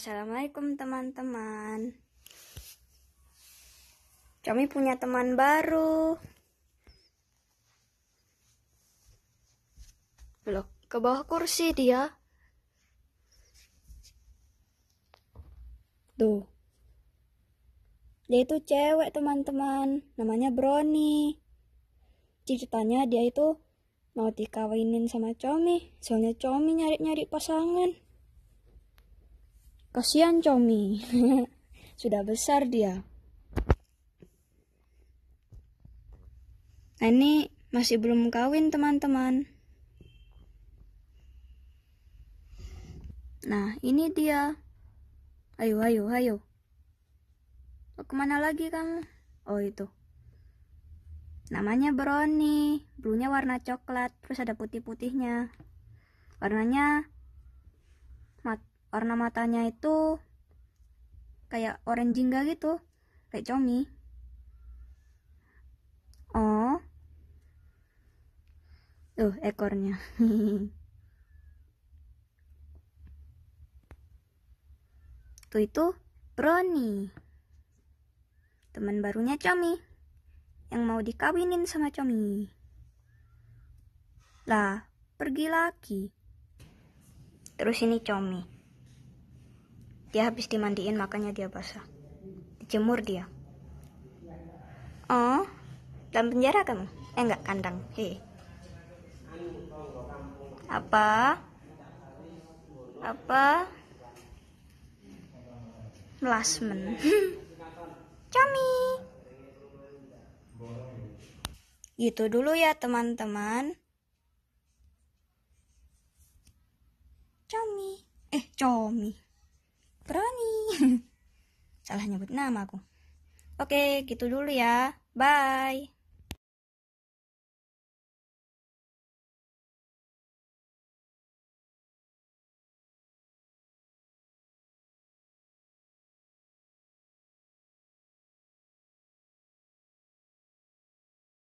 Assalamualaikum teman-teman. Kami punya teman baru. Loh, ke bawah kursi dia. Tuh. Dia itu cewek teman-teman, namanya Brownie. Ceritanya dia itu mau dikawinin sama Comi, soalnya Comi nyari-nyari pasangan. Kasihan Comi. Sudah besar dia. Nah, ini masih belum kawin teman-teman. Nah, ini dia. Ayo, ayo, ayo. Oh, kemana lagi kamu? Oh, itu. Namanya brownie. Blunya warna coklat, terus ada putih-putihnya. Warnanya mat warna matanya itu kayak orange jingga gitu kayak comi oh tuh ekornya tuh itu Brony teman barunya comi yang mau dikawinin sama comi lah pergi lagi terus ini comi dia habis dimandiin makanya dia basah. Dijemur dia. Oh, dalam penjara kamu? Eh enggak, kandang. Hei. Apa? Apa? Melasmen. Cami. Gitu dulu ya teman-teman. Comi. Eh, comi. Roni, salah nyebut nama aku oke gitu dulu ya bye